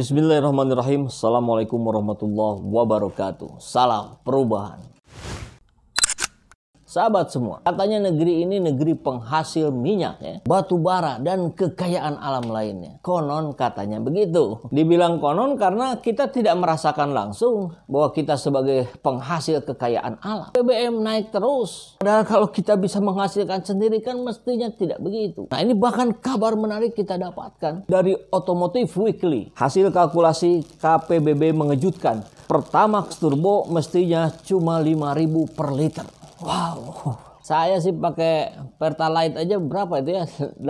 Bismillahirrahmanirrahim. Assalamualaikum warahmatullahi wabarakatuh. Salam perubahan. Sahabat semua, katanya negeri ini negeri penghasil minyak, ya, batu bara, dan kekayaan alam lainnya. Konon katanya begitu. Dibilang konon karena kita tidak merasakan langsung bahwa kita sebagai penghasil kekayaan alam. BBM naik terus. Padahal kalau kita bisa menghasilkan sendiri kan mestinya tidak begitu. Nah ini bahkan kabar menarik kita dapatkan dari Otomotif Weekly. Hasil kalkulasi KPBB mengejutkan. Pertamax Turbo mestinya cuma 5.000 per liter. Wow. Saya sih pakai Pertalite aja berapa itu ya? 8000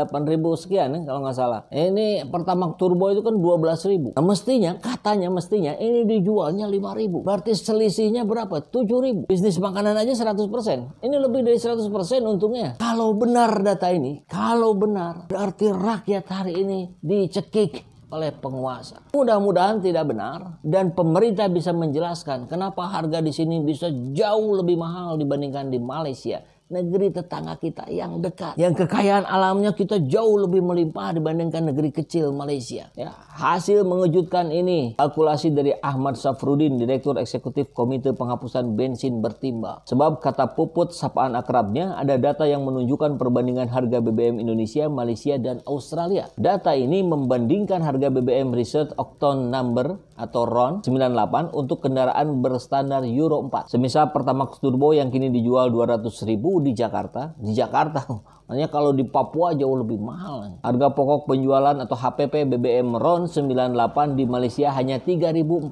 sekian nih ya, kalau nggak salah. Ini Pertamax Turbo itu kan 12000. Nah, mestinya katanya mestinya ini dijualnya 5000. Berarti selisihnya berapa? 7000. Bisnis makanan aja 100%. Ini lebih dari 100% untungnya. Kalau benar data ini, kalau benar berarti rakyat hari ini dicekik oleh penguasa. Mudah-mudahan tidak benar dan pemerintah bisa menjelaskan kenapa harga di sini bisa jauh lebih mahal dibandingkan di Malaysia negeri tetangga kita yang dekat. Yang kekayaan alamnya kita jauh lebih melimpah dibandingkan negeri kecil Malaysia. Ya, hasil mengejutkan ini kalkulasi dari Ahmad Safrudin, Direktur Eksekutif Komite Penghapusan Bensin bertimbang. Sebab kata Puput sapaan akrabnya ada data yang menunjukkan perbandingan harga BBM Indonesia, Malaysia, dan Australia. Data ini membandingkan harga BBM Research Octon Number atau RON 98 untuk kendaraan berstandar Euro 4. Semisal Pertamax Turbo yang kini dijual 200.000 di Jakarta, di Jakarta Hanya kalau di Papua jauh lebih mahal. Harga pokok penjualan atau HPP BBM RON 98 di Malaysia hanya rp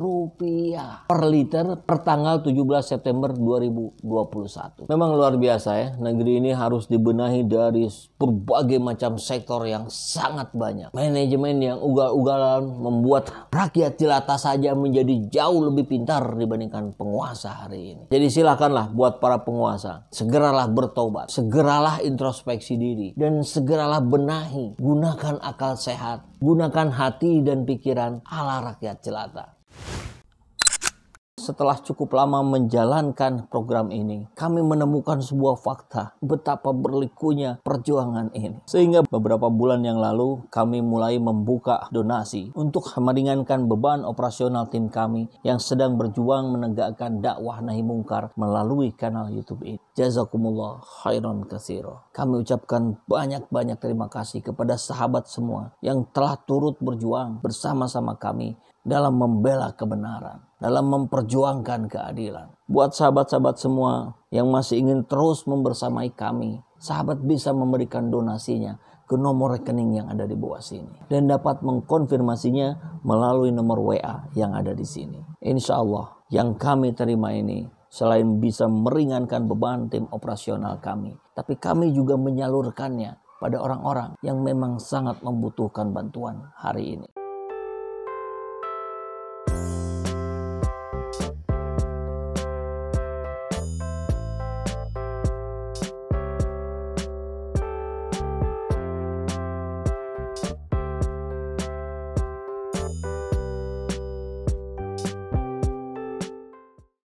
rupiah per liter per tanggal 17 September 2021. Memang luar biasa ya. Negeri ini harus dibenahi dari berbagai macam sektor yang sangat banyak. Manajemen yang ugal-ugalan, membuat rakyat jelata saja menjadi jauh lebih pintar dibandingkan penguasa hari ini. Jadi silakanlah buat para penguasa, segeralah bertobat, segeralah introspeksi diri, dan segeralah benahi. Gunakan akal sehat, gunakan hati dan pikiran ala rakyat jelata setelah cukup lama menjalankan program ini, kami menemukan sebuah fakta betapa berlikunya perjuangan ini. Sehingga beberapa bulan yang lalu kami mulai membuka donasi untuk meringankan beban operasional tim kami yang sedang berjuang menegakkan dakwah nahi mungkar melalui kanal YouTube ini. Jazakumullah khairan kasiro. Kami ucapkan banyak-banyak terima kasih kepada sahabat semua yang telah turut berjuang bersama-sama kami dalam membela kebenaran, dalam memperjuangkan keadilan. Buat sahabat-sahabat semua yang masih ingin terus membersamai kami, sahabat bisa memberikan donasinya ke nomor rekening yang ada di bawah sini dan dapat mengkonfirmasinya melalui nomor WA yang ada di sini. Insya Allah yang kami terima ini selain bisa meringankan beban tim operasional kami, tapi kami juga menyalurkannya pada orang-orang yang memang sangat membutuhkan bantuan hari ini.